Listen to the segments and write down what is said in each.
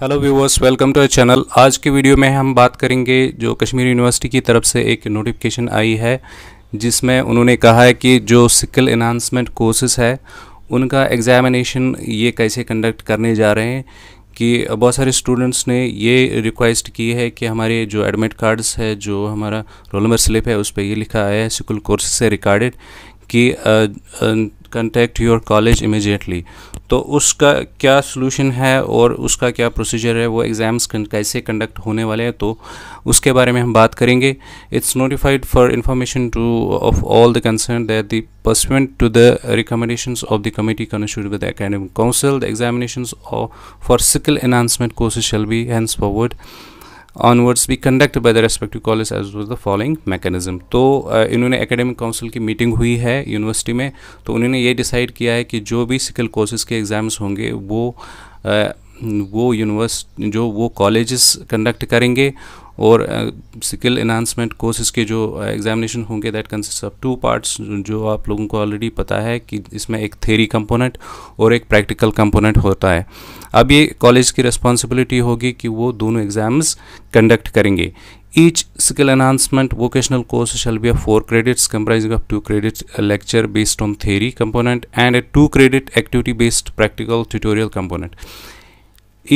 Hello viewers welcome to our channel आज के video में हम बात करेंगे जो कश्मीर यूनिवर्सिटी की तरफ से एक नोटिफिकेशन आई है जिसमें उन्होंने कहा है कि जो स्किल इन्हांसमेंट कोर्सेज है उनका एग्जामिनेशन ये कैसे कंडक्ट करने जा रहे हैं कि बहुत सारे स्टूडेंट्स ने ये रिक्वेस्ट की है कि हमारे जो एडमिट कार्ड्स है जो हमारा रोल नंबर स्लिप है उस पर ये लिखा आया है स्कूल कोर्सेज से रिकॉर्डेड कि कंटेक्ट योर कॉलेज इमिजिएटली तो उसका क्या सलूशन है और उसका क्या प्रोसीजर है वो एग्ज़ाम्स कैसे कंडक्ट होने वाले हैं तो उसके बारे में हम बात करेंगे it's notified for information to of all the concern that the to the recommendation of the committee constitute with academic council the examination for skill enhancement courses shall be hence forward onwards भी conduct by the respective college as was the following mechanism तो uh, इन्होंने academic council की meeting हुई है university में तो उन्होंने ये डिसाइड किया है कि जो भी सिकल कोर्सेज के एग्ज़ाम्स होंगे वो uh, वो यूनिवर्स जो वो कॉलेजेस कंडक्ट करेंगे और स्किल इन्हांसमेंट कोर्सेज के जो एग्जामिनेशन होंगे that consist of two parts जो आप लोगों को ऑलरेडी पता है कि इसमें एक थेरी कंपोनेंट और एक प्रैक्टिकल कंपोनेंट होता है अब ये कॉलेज की रिस्पॉन्सिबिलिटी होगी कि वो दोनों एग्जाम्स कंडक्ट करेंगे each skill enhancement vocational course shall be a four credits comprising of two credits lecture based on theory component and a two credit activity based practical tutorial component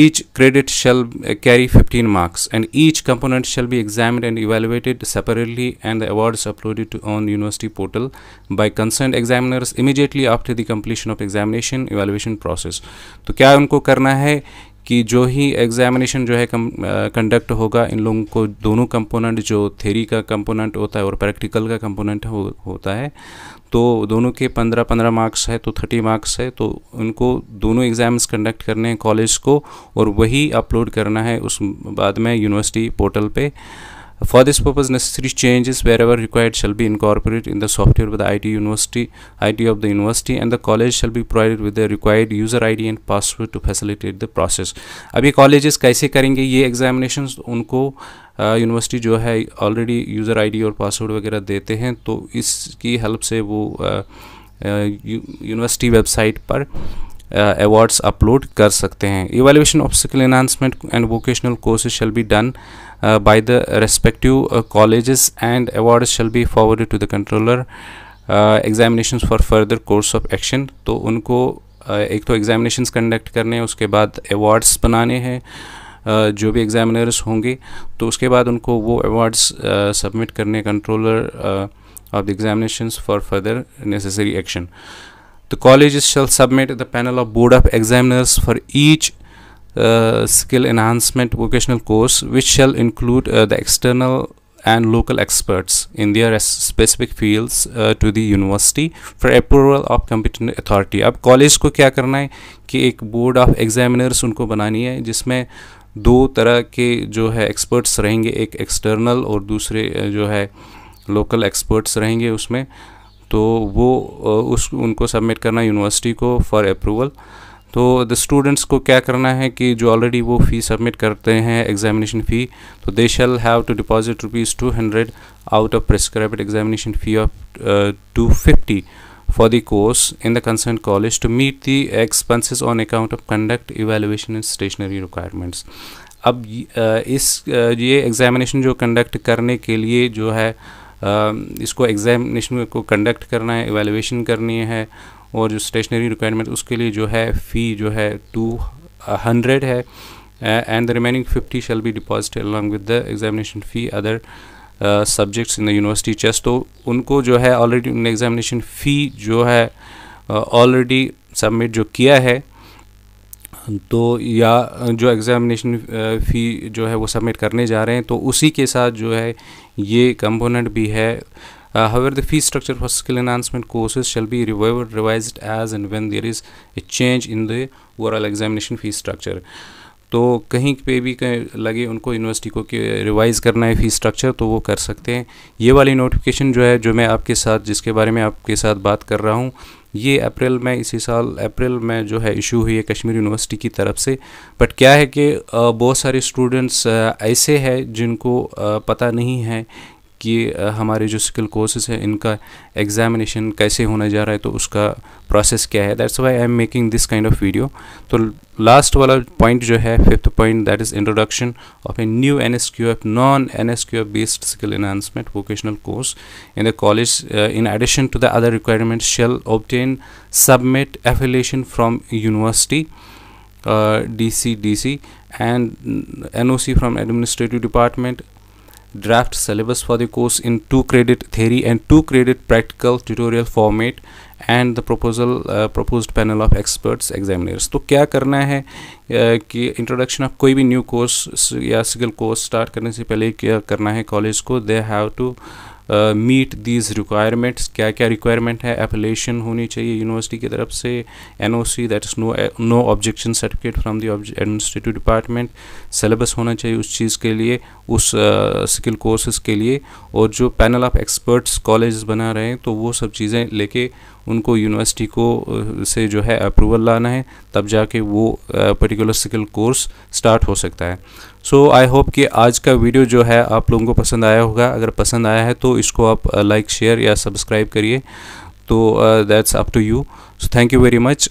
Each credit shall carry 15 marks and each component shall be examined and evaluated separately and the awards uploaded to own university portal by concerned examiners immediately after the completion of examination evaluation process. to kya unko karna hai कि जो ही examination जो है conduct होगा इन लोगों को दोनों component जो theory का कंपोनेंट होता है और प्रैक्टिकल का कंपोनेंट हो, होता है तो दोनों के पंद्रह पंद्रह मार्क्स है तो थर्टी मार्क्स है तो उनको दोनों एग्ज़ाम्स कंडक्ट करने हैं कॉलेज को और वही अपलोड करना है उस बाद में यूनिवर्सिटी पोर्टल पे for this purpose necessary changes wherever required shall be incorporate in the software of the I T university I T of the university and the college shall be provide with the required user I D and password to facilitate the process अभी colleges कैसे करेंगे ये examination उनको uh, university जो है already user ID और password वगैरह देते हैं तो इसकी हेल्प से वो यूनिवर्सिटी वेबसाइट पर अवार्ड्स अपलोड कर सकते हैं evaluation of skill enhancement and vocational courses shall be done by the respective colleges and awards shall be forwarded to the controller examination for further course of action तो उनको uh, एक तो examination conduct करने हैं उसके बाद awards बनाने हैं जो भी एग्जामिनर्स होंगे तो उसके बाद उनको वो अवार्ड्स सबमिट करने controller of the examination for further necessary action the college shall submit the panel of board of examiners for each skill enhancement vocational course which shall include the external and local experts in their specific fields to the university for approval of competent authority अब college को क्या करना है कि एक board of examiners उनको बनानी है जिसमें uh, दो तरह के जो है एक्सपर्ट्स रहेंगे एक एक्सटर्नल और दूसरे जो है लोकल एक्सपर्ट्स रहेंगे उसमें तो वो उस उनको सबमिट करना यूनिवर्सिटी को फॉर अप्रूवल तो द स्टूडेंट्स को क्या करना है कि जो ऑलरेडी वो फ़ी सबमिट करते हैं एग्जामिनेशन फ़ी तो they shall have to deposit rupees two hundred out of prescribe examination fee of two fifty for the course in the concerned college to meet the expenses on account of conduct evaluation and stationery requirements अब इस ये examination जो conduct करने के लिए जो है इसको एग्ज़ामिनेशन को कंडक्ट करना है एवेलुएशन करनी है और जो स्टेशनरी रिक्वायरमेंट उसके लिए जो है फ़ी जो है टू हंड्रेड है and the remaining fifty shall be deposit along with the examination fee other subjects in the university chase तो उनको जो है ऑलरेडी उन एग्जामिनेशन फी जो है ऑलरेडी uh, सबमिट जो किया है तो या uh, जो एग्ज़ामिनेशन फी uh, जो है वो सबमिट करने जा रहे हैं तो उसी के साथ जो है ये कंपोनेंट भी है however the fee structure for skill enhancement courses shall be revise as and when there is a change in the examination fee structure तो कहीं पे भी कहीं लगे उनको यूनिवर्सिटी को रिवाइज़ करना है फ़ीस स्ट्रक्चर तो वो कर सकते हैं ये वाली नोटिफिकेशन जो है जो मैं आपके साथ जिसके बारे में आपके साथ बात कर रहा हूँ ये अप्रैल में इसी साल अप्रैल में जो है इशू हुई है कश्मीर यूनिवर्सिटी की तरफ से बट क्या है कि बहुत सारे स्टूडेंट्स ऐसे हैं जिनको पता नहीं है कि हमारे जो स्किल कोर्सेज हैं इनका एग्जामिनेशन कैसे होने जा रहा है तो उसका प्रोसेस क्या है that's why I am making this kind of video तो लास्ट वाला पॉइंट जो है fifth point that is introduction of a new N S Q F non N S Q F based skill enhancement vocational course in the college in addition to the other requirement shall obtain submit affiliation from university D D C C and N O C from administrative department draft syllabus for the course in two credit theory and two credit practical tutorial format and the proposal proposed panel of experts examiners तो क्या करना है uh, कि introduction of कोई भी new course या single course start करने से पहले क्या करना है कॉलेज को they have to meet these requirements क्या क्या रिक्वायरमेंट है एफिलेशन होनी चाहिए यूनिवर्सिटी की तरफ से N O C that is no no objection certificate from the administrative department syllabus होना चाहिए उस चीज़ के लिए उस स्किल uh, कोर्सेज के लिए और जो पैनल ऑफ एक्सपर्ट्स कॉलेज बना रहे हैं तो वो सब चीज़ें लेके उनको यूनिवर्सिटी को से जो है अप्रूवल लाना है तब जाके वो पर्टिकुलर स्किल कोर्स स्टार्ट हो सकता है सो आई होप कि आज का वीडियो जो है आप लोगों को पसंद आया होगा अगर पसंद आया है तो इसको आप लाइक uh, शेयर या सब्सक्राइब करिए तो that's up to you so thank you very much